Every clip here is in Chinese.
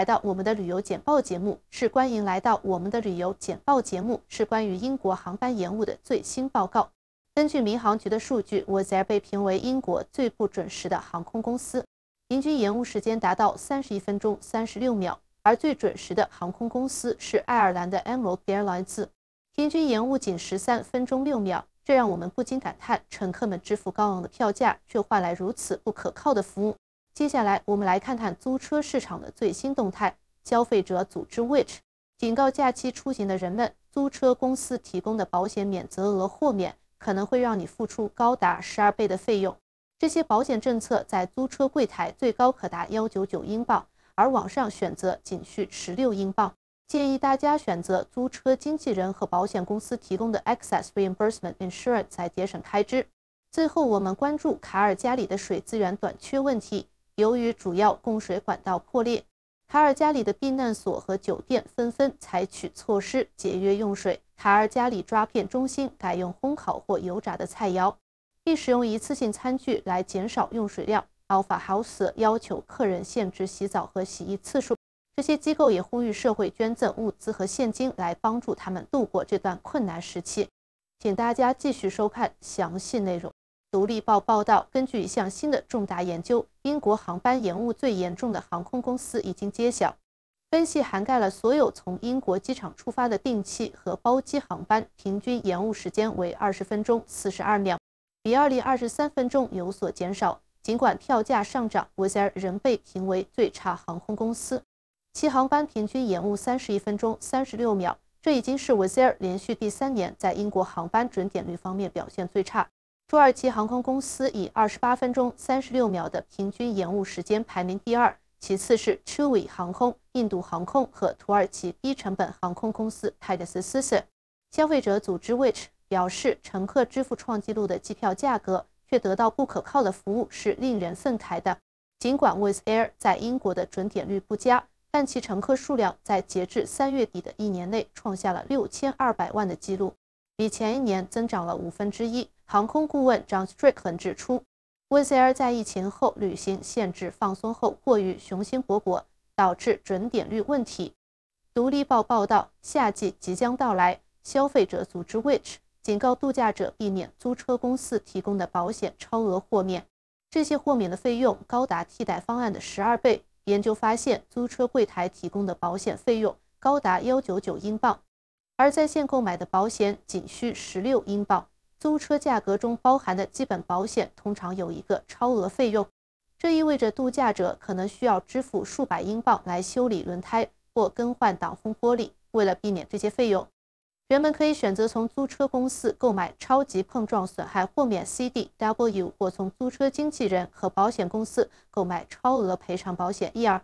来到我们的旅游简报节目是欢迎来到我们的旅游简报节目是关于英国航班延误的最新报告。根据民航局的数据 w 在被评为英国最不准时的航空公司，平均延误时间达到三十一分钟三十六秒，而最准时的航空公司是爱尔兰的 e m i r l i n e s 平均延误仅十三分钟六秒。这让我们不禁感叹，乘客们支付高昂的票价，却换来如此不可靠的服务。接下来我们来看看租车市场的最新动态。消费者组织 Which 警告假期出行的人们，租车公司提供的保险免责额豁免可能会让你付出高达十二倍的费用。这些保险政策在租车柜台最高可达幺九九英镑，而网上选择仅需十六英镑。建议大家选择租车经纪人和保险公司提供的 Access Reimbursement Insurance 来节省开支。最后，我们关注卡尔加里的水资源短缺问题。由于主要供水管道破裂，卡尔加里的避难所和酒店纷纷采取措施节约用水。卡尔加里抓骗中心改用烘烤或油炸的菜肴，并使用一次性餐具来减少用水量。Alpha House 要求客人限制洗澡和洗衣次数。这些机构也呼吁社会捐赠物资和现金来帮助他们度过这段困难时期。请大家继续收看详细内容。独立报报道，根据一项新的重大研究，英国航班延误最严重的航空公司已经揭晓。分析涵盖了所有从英国机场出发的定期和包机航班，平均延误时间为二十分钟四十二秒，比二零二十三分钟有所减少。尽管票价上涨 w i z r 仍被评为最差航空公司，其航班平均延误三十一分钟三十六秒。这已经是 w i z r 连续第三年在英国航班准点率方面表现最差。土耳其航空公司以二十八分钟三十六秒的平均延误时间排名第二，其次是 Qwi 航空、印度航空和土耳其低成本航空公司泰德斯斯斯。消费者组织 w h i c h 表示，乘客支付创纪录的机票价格，却得到不可靠的服务是令人愤慨的。尽管 Wish Air 在英国的准点率不佳，但其乘客数量在截至三月底的一年内创下了六千二百万的记录。比前一年增长了五分之一。航空顾问 John Strickland 指出 v c r 在疫情后旅行限制放松后过于雄心勃勃，导致准点率问题。独立报报道，夏季即将到来，消费者组织 Which 警告度假者避免租车公司提供的保险超额豁免，这些豁免的费用高达替代方案的十二倍。研究发现，租车柜台提供的保险费用高达幺九九英镑。而在线购买的保险仅需十六英镑。租车价格中包含的基本保险通常有一个超额费用，这意味着度假者可能需要支付数百英镑来修理轮胎或更换挡风玻璃。为了避免这些费用，人们可以选择从租车公司购买超级碰撞损害豁免 （CDW） 或从租车经纪人和保险公司购买超额赔偿保险。一、二。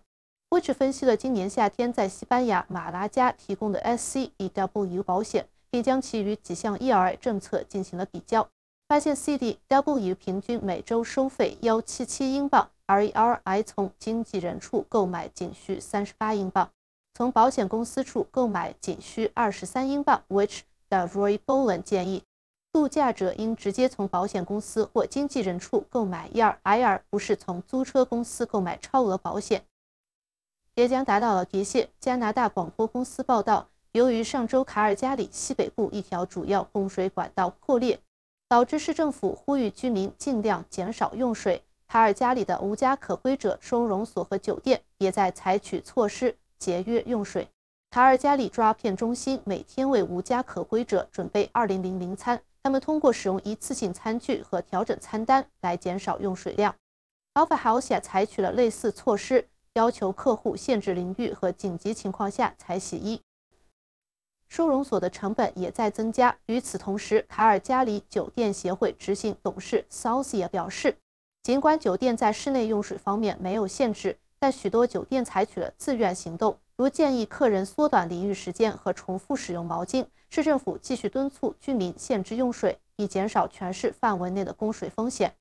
Which 分析了今年夏天在西班牙马拉加提供的 SC d e w 保险，并将其与几项 ERI 政策进行了比较，发现 CD w 平均每周收费177英镑，ERI r 从经纪人处购买仅需38英镑，从保险公司处购买仅需23英镑。Which 的 Roy b o l a n 建议，度假者应直接从保险公司或经纪人处购买 ERI，而不是从租车公司购买超额保险。也将达到了极限。加拿大广播公司报道，由于上周卡尔加里西北部一条主要供水管道破裂，导致市政府呼吁居民尽量减少用水。卡尔加里的无家可归者收容所和酒店也在采取措施节约用水。卡尔加里抓骗中心每天为无家可归者准备二零零零餐，他们通过使用一次性餐具和调整餐单来减少用水量。Alpha House 也采取了类似措施。要求客户限制淋浴和紧急情况下才洗衣。收容所的成本也在增加。与此同时，卡尔加里酒店协会执行董事 s a u t h 也表示，尽管酒店在室内用水方面没有限制，但许多酒店采取了自愿行动，如建议客人缩短淋浴时间和重复使用毛巾。市政府继续敦促居民限制用水，以减少全市范围内的供水风险。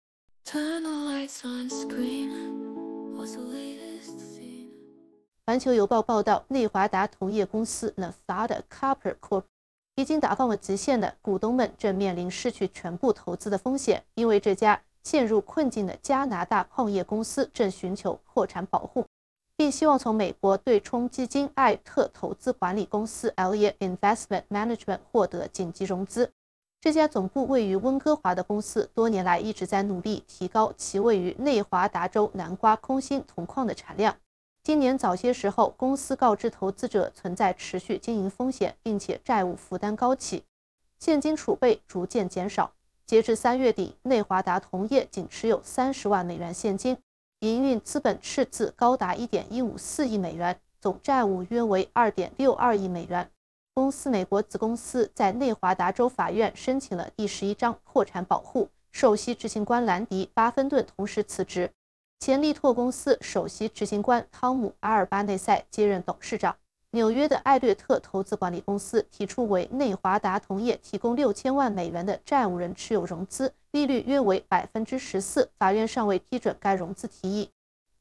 《环球邮报》报道，内华达铜业公司 Nevada Copper Corp 已经达到了极限的股东们正面临失去全部投资的风险，因为这家陷入困境的加拿大矿业公司正寻求破产保护，并希望从美国对冲基金艾特投资管理公司 l e Investment Management） 获得紧急融资。这家总部位于温哥华的公司多年来一直在努力提高其位于内华达州南瓜空心铜矿的产量。今年早些时候，公司告知投资者存在持续经营风险，并且债务负担高企，现金储备逐渐减少。截至三月底，内华达铜业仅持有三十万美元现金，营运资本赤字高达一点一五四亿美元，总债务约为二点六二亿美元。公司美国子公司在内华达州法院申请了第十一章破产保护，首席执行官兰迪·巴芬顿同时辞职。前力拓公司首席执行官汤姆·阿尔巴内塞接任董事长。纽约的艾略特投资管理公司提出为内华达铜业提供六千万美元的债务人持有融资，利率约为百分之十四。法院尚未批准该融资提议。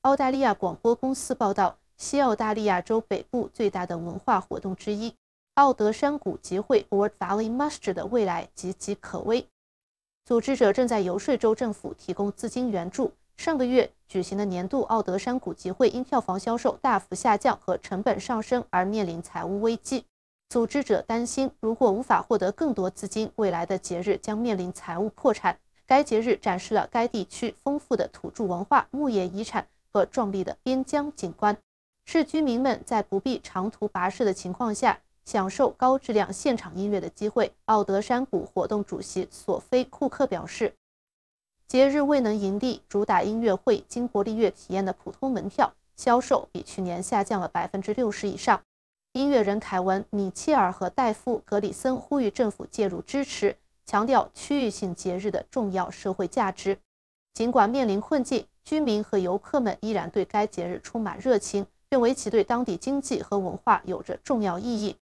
澳大利亚广播公司报道，西澳大利亚州北部最大的文化活动之一——奥德山谷集会 o r d Valley Mustard） 的未来岌岌可危。组织者正在游说州政府提供资金援助。上个月举行的年度奥德山谷集会因票房销售大幅下降和成本上升而面临财务危机。组织者担心，如果无法获得更多资金，未来的节日将面临财务破产。该节日展示了该地区丰富的土著文化、牧业遗产和壮丽的边疆景观，是居民们在不必长途跋涉的情况下享受高质量现场音乐的机会。奥德山谷活动主席索菲·库克表示。节日未能盈利，主打音乐会、金国立乐体验的普通门票销售比去年下降了百分之六十以上。音乐人凯文·米切尔和戴夫·格里森呼吁政府介入支持，强调区域性节日的重要社会价值。尽管面临困境，居民和游客们依然对该节日充满热情，认为其对当地经济和文化有着重要意义。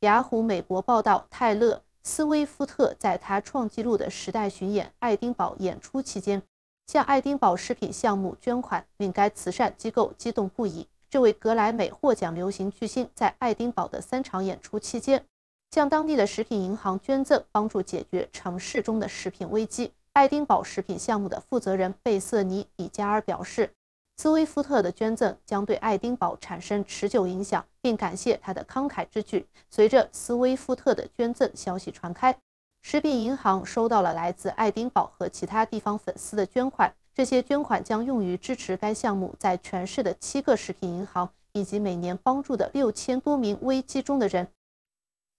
雅虎美国报道，泰勒。斯威夫特在他创纪录的时代巡演爱丁堡演出期间，向爱丁堡食品项目捐款，令该慈善机构激动不已。这位格莱美获奖流行巨星在爱丁堡的三场演出期间，向当地的食品银行捐赠，帮助解决城市中的食品危机。爱丁堡食品项目的负责人贝瑟尼·比加尔表示。斯威夫特的捐赠将对爱丁堡产生持久影响，并感谢他的慷慨之举。随着斯威夫特的捐赠消息传开，食品银行收到了来自爱丁堡和其他地方粉丝的捐款。这些捐款将用于支持该项目在全市的七个食品银行，以及每年帮助的六千多名危机中的人。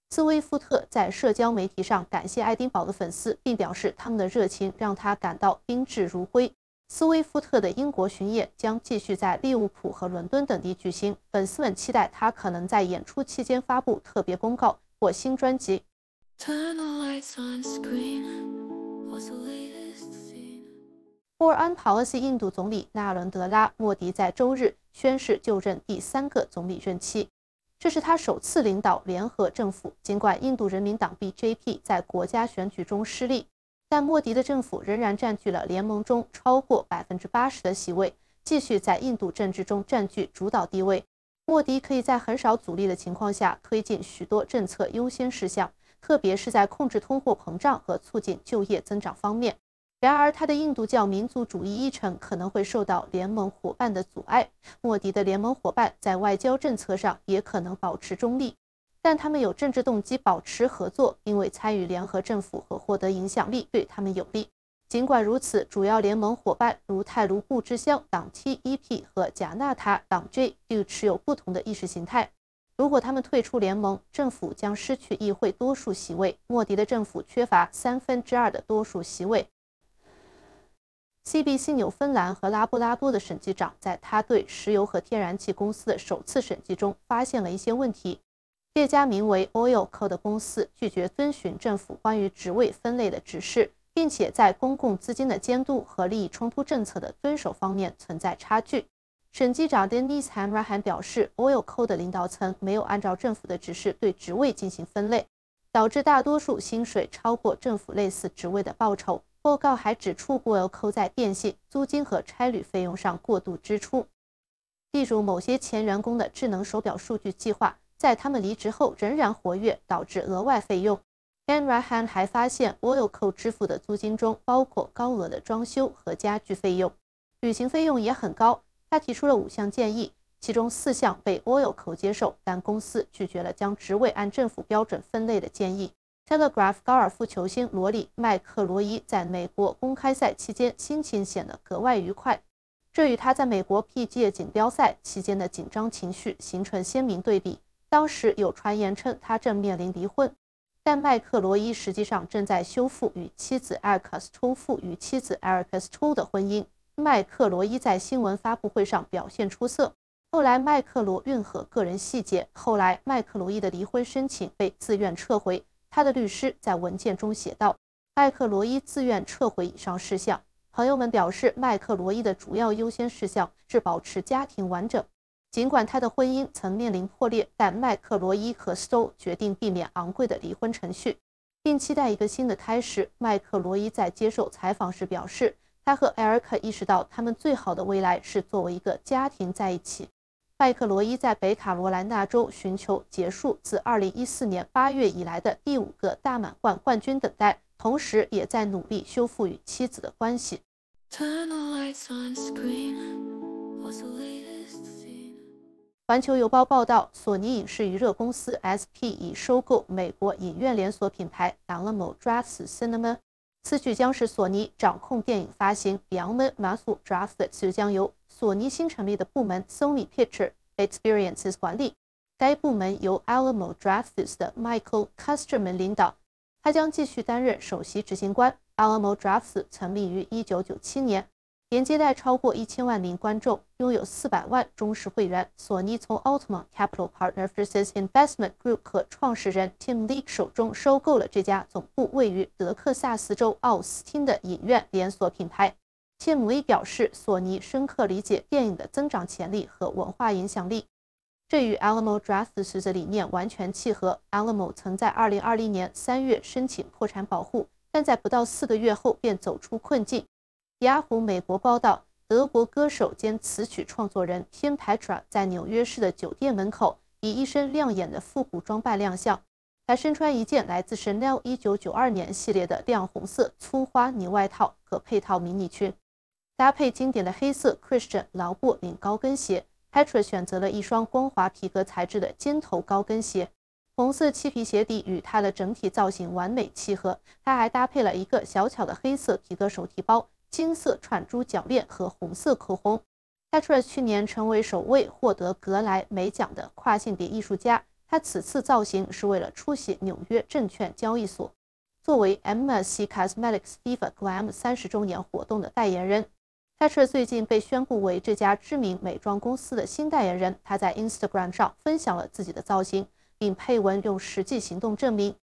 斯威夫特在社交媒体上感谢爱丁堡的粉丝，并表示他们的热情让他感到宾至如归。斯威夫特的英国巡演将继续在利物浦和伦敦等地举行，粉丝们期待他可能在演出期间发布特别公告或新专辑。乌尔安·帕恩，印度总理纳伦德拉·莫迪在周日宣誓就任第三个总理任期，这是他首次领导联合政府。尽管印度人民党 BJP 在国家选举中失利。但莫迪的政府仍然占据了联盟中超过百分之八十的席位，继续在印度政治中占据主导地位。莫迪可以在很少阻力的情况下推进许多政策优先事项，特别是在控制通货膨胀和促进就业增长方面。然而，他的印度教民族主义议程可能会受到联盟伙伴的阻碍。莫迪的联盟伙伴在外交政策上也可能保持中立。但他们有政治动机保持合作，因为参与联合政府和获得影响力对他们有利。尽管如此，主要联盟伙伴如泰卢固之乡党 T E P 和贾纳塔党 J 又持有不同的意识形态。如果他们退出联盟，政府将失去议会多数席位。莫迪的政府缺乏三分之二的多数席位。CBC 纽芬兰和拉布拉多的审计长在他对石油和天然气公司的首次审计中发现了一些问题。这家名为 Oilco 的公司拒绝遵循政府关于职位分类的指示，并且在公共资金的监督和利益冲突政策的遵守方面存在差距。审计长 Denis Hamrahan 表示，Oilco 的领导层没有按照政府的指示对职位进行分类，导致大多数薪水超过政府类似职位的报酬。报告还指出，Oilco 在电信、租金和差旅费用上过度支出，例如某些前员工的智能手表数据计划。在他们离职后仍然活跃，导致额外费用。e n r e h a n 还发现 o i l c o 支付的租金中包括高额的装修和家具费用，旅行费用也很高。他提出了五项建议，其中四项被 o i l c o 接受，但公司拒绝了将职位按政府标准分类的建议。Telegraph 高尔夫球星罗里·麦克罗伊在美国公开赛期间心情显得格外愉快，这与他在美国 PGA 锦标赛期间的紧张情绪形成鲜明对比。当时有传言称他正面临离婚，但麦克罗伊实际上正在修复与妻子艾克斯托夫与妻子艾克斯托的婚姻。麦克罗伊在新闻发布会上表现出色。后来麦克罗运河个人细节，后来麦克罗伊的离婚申请被自愿撤回。他的律师在文件中写道：“麦克罗伊自愿撤回以上事项。”朋友们表示，麦克罗伊的主要优先事项是保持家庭完整。尽管他的婚姻曾面临破裂，但麦克罗伊和苏决定避免昂贵的离婚程序，并期待一个新的开始。麦克罗伊在接受采访时表示，他和艾尔克意识到他们最好的未来是作为一个家庭在一起。麦克罗伊在北卡罗来纳州寻求结束自2014年8月以来的第五个大满贯冠军等待，同时也在努力修复与妻子的关系。Turn the lights what's screen, on the 环球邮报报道，索尼影视娱乐公司 SP 已收购美国影院连锁品牌 a a l m d r 某抓 s Cinema。此举将使索尼掌控电影发行。门阿勒某抓就将由索尼新成立的部门 Sony Picture Experiences 管理。该部门由 Alamo Drafts 的 Michael c u s t e r m a n 领导，他将继续担任首席执行官。Alamo Drafts 成立于1997年。连接带超过一千万名观众，拥有四百万忠实会员。索尼从 Altman Capital Partners Investment Group 创始人 Tim Lee 手中收购了这家总部位于德克萨斯州奥斯汀的影院连锁品牌。Tim Lee 表示，索尼深刻理解电影的增长潜力和文化影响力，这与 Alamo d r a f t s 的理念完全契合。Alamo 曾在2020年3月申请破产保护，但在不到四个月后便走出困境。雅虎美国报道，德国歌手兼词曲创作人 p e t r a 在纽约市的酒店门口以一身亮眼的复古装扮亮相。他身穿一件来自 Chanel 一九九二年系列的亮红色粗花呢外套和配套迷你裙，搭配经典的黑色 Christian 劳布领高跟鞋。p t r a 选择了一双光滑皮革材质的尖头高跟鞋，红色漆皮鞋底与它的整体造型完美契合。它还搭配了一个小巧的黑色皮革手提包。金色串珠脚链和红色口红。Patrice 去年成为首位获得格莱美奖的跨性别艺术家。他此次造型是为了出席纽约证券交易所，作为 m a c Cosmetics d i e a g l a m 三十周年活动的代言人。Patrice 最近被宣布为这家知名美妆公司的新代言人。他在 Instagram 上分享了自己的造型，并配文用实际行动证明。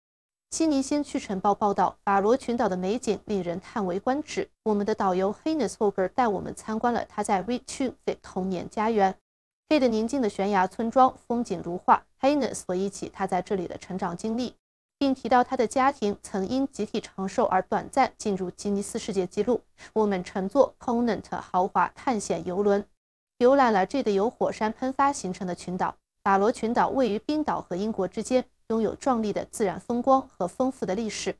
悉尼先驱晨报报道，法罗群岛的美景令人叹为观止。我们的导游 Hannes h o g e r 带我们参观了他在 V2 的童年家园，这宁静的悬崖村庄风景如画。Hannes 回忆起他在这里的成长经历，并提到他的家庭曾因集体长寿而短暂进入吉尼斯世界纪录。我们乘坐 c o n a n t 豪华探险游轮，游览了这个由火山喷发形成的群岛。法罗群岛位于冰岛和英国之间。拥有壮丽的自然风光和丰富的历史，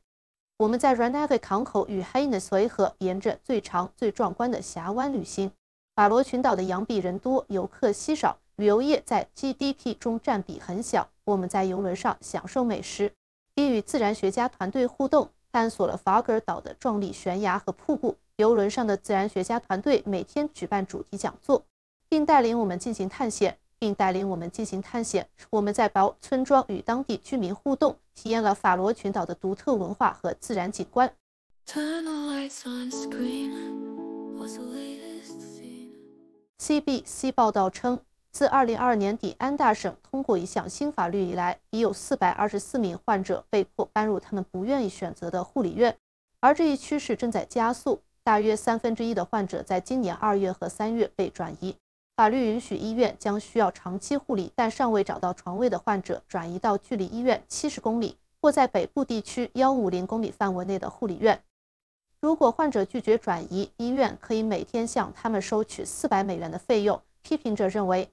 我们在 r a n a k a p 港口与 Hine's 河沿着最长、最壮观的峡湾旅行。法罗群岛的羊比人多，游客稀少，旅游业在 GDP 中占比很小。我们在游轮上享受美食，并与自然学家团队互动，探索了法格尔岛的壮丽悬崖和瀑布。游轮上的自然学家团队每天举办主题讲座，并带领我们进行探险。并带领我们进行探险。我们在小村庄与当地居民互动，体验了法罗群岛的独特文化和自然景观。CBC 报道称，自2022年底安大省通过一项新法律以来，已有424名患者被迫搬入他们不愿意选择的护理院，而这一趋势正在加速。大约三分之一的患者在今年二月和三月被转移。法律允许医院将需要长期护理但尚未找到床位的患者转移到距离医院七十公里或在北部地区幺五零公里范围内的护理院。如果患者拒绝转移，医院可以每天向他们收取四百美元的费用。批评者认为，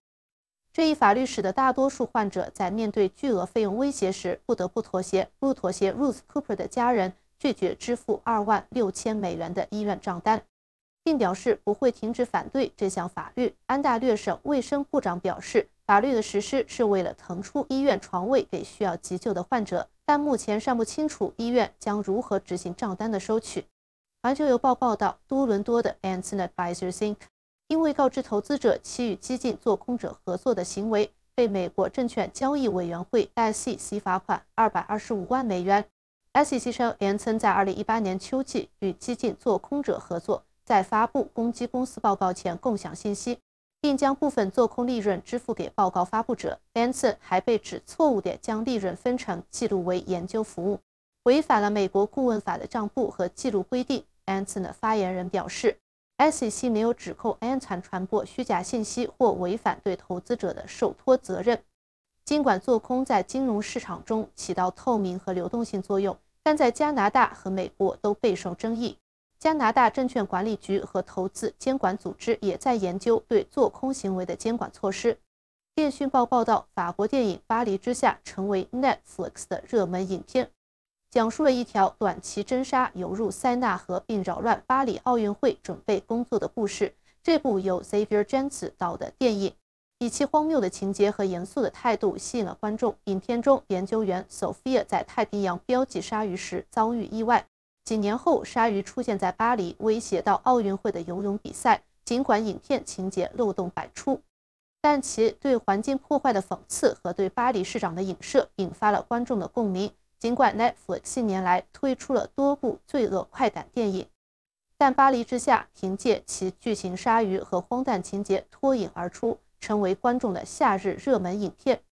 这一法律使得大多数患者在面对巨额费用威胁时不得不妥协。不妥协，Ruth Cooper 的家人拒绝支付二万六千美元的医院账单。并表示不会停止反对这项法律。安大略省卫生部长表示，法律的实施是为了腾出医院床位给需要急救的患者，但目前尚不清楚医院将如何执行账单的收取。环球邮报报道，多伦多的 a n a o y Advisors Inc. 因为告知投资者其与激进做空者合作的行为，被美国证券交易委员会 SEC 罚款二百二十五万美元。SEC 称 a n a l y 在二零一八年秋季与激进做空者合作。在发布攻击公司报告前共享信息，并将部分做空利润支付给报告发布者。安森还被指错误地将利润分成记录为研究服务，违反了美国顾问法的账簿和记录规定。安森的发言人表示，SEC 没有指控安森传播虚假信息或违反对投资者的受托责任。尽管做空在金融市场中起到透明和流动性作用，但在加拿大和美国都备受争议。加拿大证券管理局和投资监管组织也在研究对做空行为的监管措施。电讯报报道，法国电影《巴黎之下》成为 Netflix 的热门影片，讲述了一条短期真鲨游入塞纳河并扰乱巴黎奥运会准备工作的故事。这部由 x a v i e r Janis 导的电影以其荒谬的情节和严肃的态度吸引了观众。影片中，研究员 Sophia 在太平洋标记鲨鱼时遭遇意外。几年后，鲨鱼出现在巴黎，威胁到奥运会的游泳比赛。尽管影片情节漏洞百出，但其对环境破坏的讽刺和对巴黎市长的影射，引发了观众的共鸣。尽管 Netflix 近年来推出了多部罪恶快感电影，但《巴黎之下》凭借其巨型鲨鱼和荒诞情节脱颖而出，成为观众的夏日热门影片。